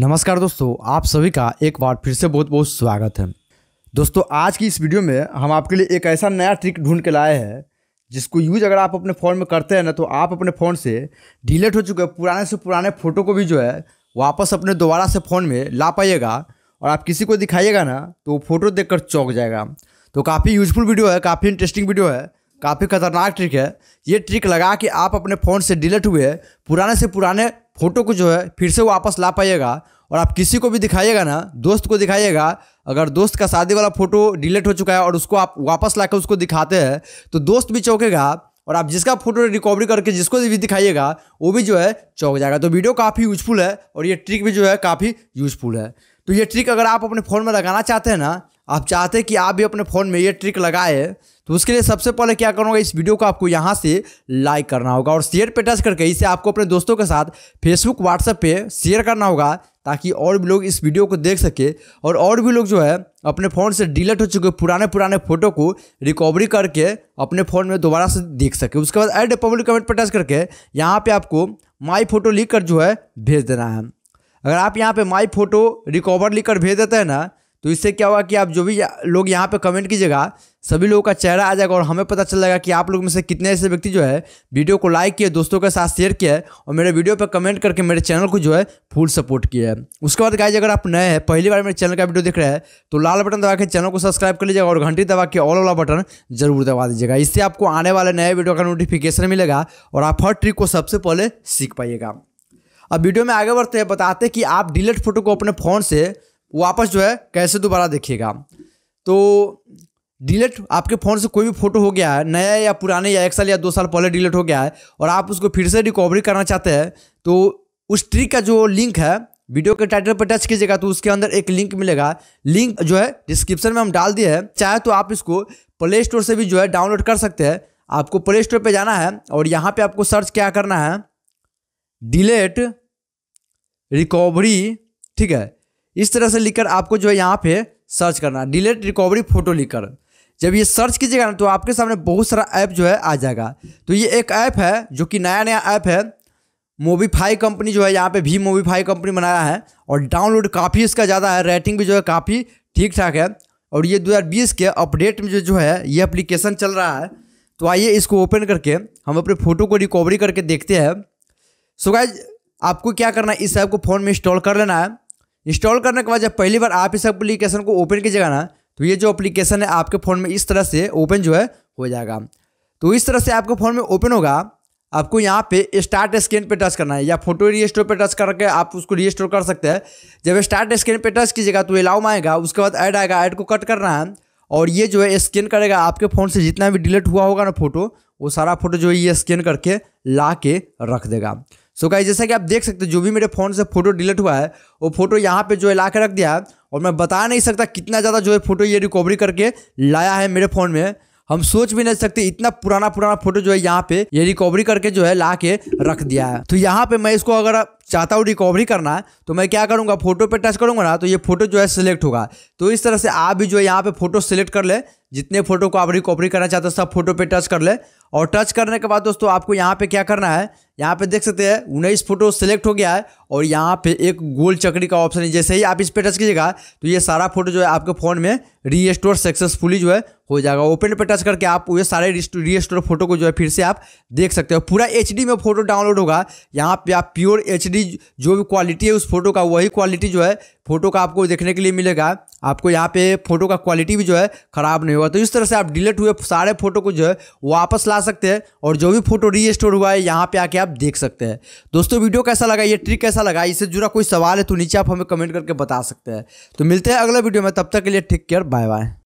नमस्कार दोस्तों आप सभी का एक बार फिर से बहुत बहुत स्वागत है दोस्तों आज की इस वीडियो में हम आपके लिए एक ऐसा नया ट्रिक ढूंढ के लाए हैं जिसको यूज अगर आप अपने फ़ोन में करते हैं ना तो आप अपने फ़ोन से डिलीट हो चुके पुराने से पुराने फ़ोटो को भी जो है वापस अपने दोबारा से फ़ोन में ला पाइएगा और आप किसी को दिखाइएगा ना तो वो फ़ोटो देख चौंक जाएगा तो काफ़ी यूजफुल वीडियो है काफ़ी इंटरेस्टिंग वीडियो है काफ़ी खतरनाक ट्रिक है ये ट्रिक लगा कि आप अपने फ़ोन से डिलीट हुए पुराने से पुराने फ़ोटो को जो है फिर से वापस ला पाइएगा और आप किसी को भी दिखाइएगा ना दोस्त को दिखाइएगा अगर दोस्त का शादी वाला फ़ोटो डिलीट हो चुका है और उसको आप वापस ला उसको दिखाते हैं तो दोस्त भी चौकेगा और आप जिसका फोटो रिकवरी करके जिसको भी दिखाइएगा वो भी जो है चौक जाएगा तो वीडियो काफ़ी यूजफुल है और ये ट्रिक भी जो है काफ़ी यूजफुल है तो ये ट्रिक अगर आप अपने फ़ोन में लगाना चाहते हैं ना आप चाहते हैं कि आप भी अपने फ़ोन में ये ट्रिक लगाए तो उसके लिए सबसे पहले क्या करूँगा इस वीडियो को आपको यहाँ से लाइक करना होगा और शेयर पे टच करके इसे आपको अपने दोस्तों के साथ फेसबुक व्हाट्सएप पे शेयर करना होगा ताकि और भी लोग इस वीडियो को देख सके और और भी लोग जो है अपने फ़ोन से डिलीट हो चुके पुराने पुराने फ़ोटो को रिकवरी करके अपने फ़ोन में दोबारा से देख सके उसके बाद एड पब्लिक कमेंट पर टच करके यहाँ पर आपको माई फोटो लिख कर जो है भेज देना है अगर आप यहाँ पर माई फोटो रिकवर लिख कर भेज देते हैं ना तो इससे क्या हुआ कि आप जो भी लोग यहाँ पे कमेंट कीजिएगा सभी लोगों का चेहरा आ जाएगा और हमें पता चल जाएगा कि आप लोग में से कितने ऐसे व्यक्ति जो है वीडियो को लाइक किए दोस्तों के साथ शेयर किया है और मेरे वीडियो पर कमेंट करके मेरे चैनल को जो है फुल सपोर्ट किया है उसके बाद गाइज अगर आप नए हैं पहली बार मेरे चैनल का वीडियो देख रहे हैं तो लाल बटन दबा के चैनल को सब्सक्राइब कर लीजिएगा और घंटी दबा के ऑल वाला बटन जरूर दबा दीजिएगा इससे आपको आने वाले नए वीडियो का नोटिफिकेशन मिलेगा और आप हर ट्रिक को सबसे पहले सीख पाइएगा अब वीडियो में आगे बढ़ते हैं बताते हैं कि आप डिलेट फोटो को अपने फ़ोन से वापस जो है कैसे दोबारा देखिएगा तो डिलीट आपके फ़ोन से कोई भी फ़ोटो हो गया है नया या पुराने या एक साल या दो साल पहले डिलीट हो गया है और आप उसको फिर से रिकवरी करना चाहते हैं तो उस ट्रिक का जो लिंक है वीडियो के टाइटल पर टच कीजिएगा तो उसके अंदर एक लिंक मिलेगा लिंक जो है डिस्क्रिप्शन में हम डाल दिए हैं चाहे तो आप इसको प्ले स्टोर से भी जो है डाउनलोड कर सकते हैं आपको प्ले स्टोर पर जाना है और यहाँ पर आपको सर्च क्या करना है डिलेट रिकवरी ठीक है इस तरह से लिखकर आपको जो है यहाँ पे सर्च करना डिलेट रिकवरी फोटो लिखकर जब ये सर्च कीजिएगा ना तो आपके सामने बहुत सारा ऐप जो है आ जाएगा तो ये एक ऐप है जो कि नया नया ऐप है मोबीफाई कंपनी जो है यहाँ पे भी मोबीफाई कंपनी बनाया है और डाउनलोड काफ़ी इसका ज़्यादा है रेटिंग भी जो है काफ़ी ठीक ठाक है और ये 2020 के अपडेट में जो जो है ये एप्लीकेशन चल रहा है तो आइए इसको ओपन करके हम अपने फ़ोटो को रिकवरी करके देखते हैं सो गाइज आपको क्या करना है इस ऐप को फ़ोन में इंस्टॉल कर लेना है इंस्टॉल करने के बाद जब पहली बार आप इस एप्लीकेशन को ओपन कीजिएगा ना तो ये जो एप्लीकेशन है आपके फ़ोन में इस तरह से ओपन जो है हो जाएगा तो इस तरह से आपके फ़ोन में ओपन होगा आपको यहाँ पे स्टार्ट स्कैन पे टच करना है या फोटो स्टोर पर टच करके आप उसको री स्टोर कर सकते हैं जब स्टार्ट स्कैन पे टच कीजिएगा तो अलाउम आएगा उसके बाद ऐड आएगा ऐड को कट करना है और ये जो है स्कैन करेगा आपके फ़ोन से जितना भी डिलीट हुआ होगा ना फोटो वो सारा फोटो जो है ये स्कैन करके ला के रख देगा सो so गाइस जैसा कि आप देख सकते हो जो भी मेरे फ़ोन से फोटो डिलीट हुआ है वो फोटो यहाँ पे जो है ला के रख दिया है और मैं बता नहीं सकता कितना ज़्यादा जो है फोटो ये रिकवरी करके लाया है मेरे फ़ोन में हम सोच भी नहीं सकते इतना पुराना पुराना फोटो जो है यहाँ पे ये रिकवरी करके जो है ला के रख दिया है तो यहाँ पे मैं इसको अगर चाहता हूँ रिकवरी करना तो मैं क्या करूँगा फोटो पे टच करूँगा ना तो ये फोटो जो है सिलेक्ट होगा तो इस तरह से आप भी जो है यहाँ पे फोटो सिलेक्ट कर ले जितने फोटो को आप रिकवरी करना चाहते हो सब फोटो पे टच कर ले और टच करने के बाद दोस्तों आपको यहाँ पे क्या करना है यहाँ पे देख सकते हैं उन्नीस फोटो सेलेक्ट हो गया है और यहाँ पे एक गोल चक्री का ऑप्शन है जैसे ही आप इस पे टच कीजिएगा तो ये सारा फोटो जो है आपके फ़ोन में रीस्टोर सक्सेसफुली जो है हो जाएगा ओपन पे टच करके आप ये सारे रीस्टोर फोटो को जो है फिर से आप देख सकते हो पूरा एच में फोटो डाउनलोड होगा यहाँ पे आप प्योर एच जो भी क्वालिटी है उस फोटो का वही क्वालिटी जो है फोटो का आपको देखने के लिए मिलेगा आपको यहाँ पे फोटो का क्वालिटी भी जो है ख़राब नहीं होगा तो इस तरह से आप डिलीट हुए सारे फोटो को जो है वापस ला लगा सकते हैं और जो भी फोटो री स्टोर हुआ है यहाँ पे आके आप देख सकते हैं दोस्तों वीडियो कैसा लगा ये ट्रिक कैसा लगा इससे जुड़ा कोई सवाल है तो नीचे आप हमें कमेंट करके बता सकते हैं तो मिलते हैं अगला वीडियो में तब तक के लिए टेक केयर बाय बाय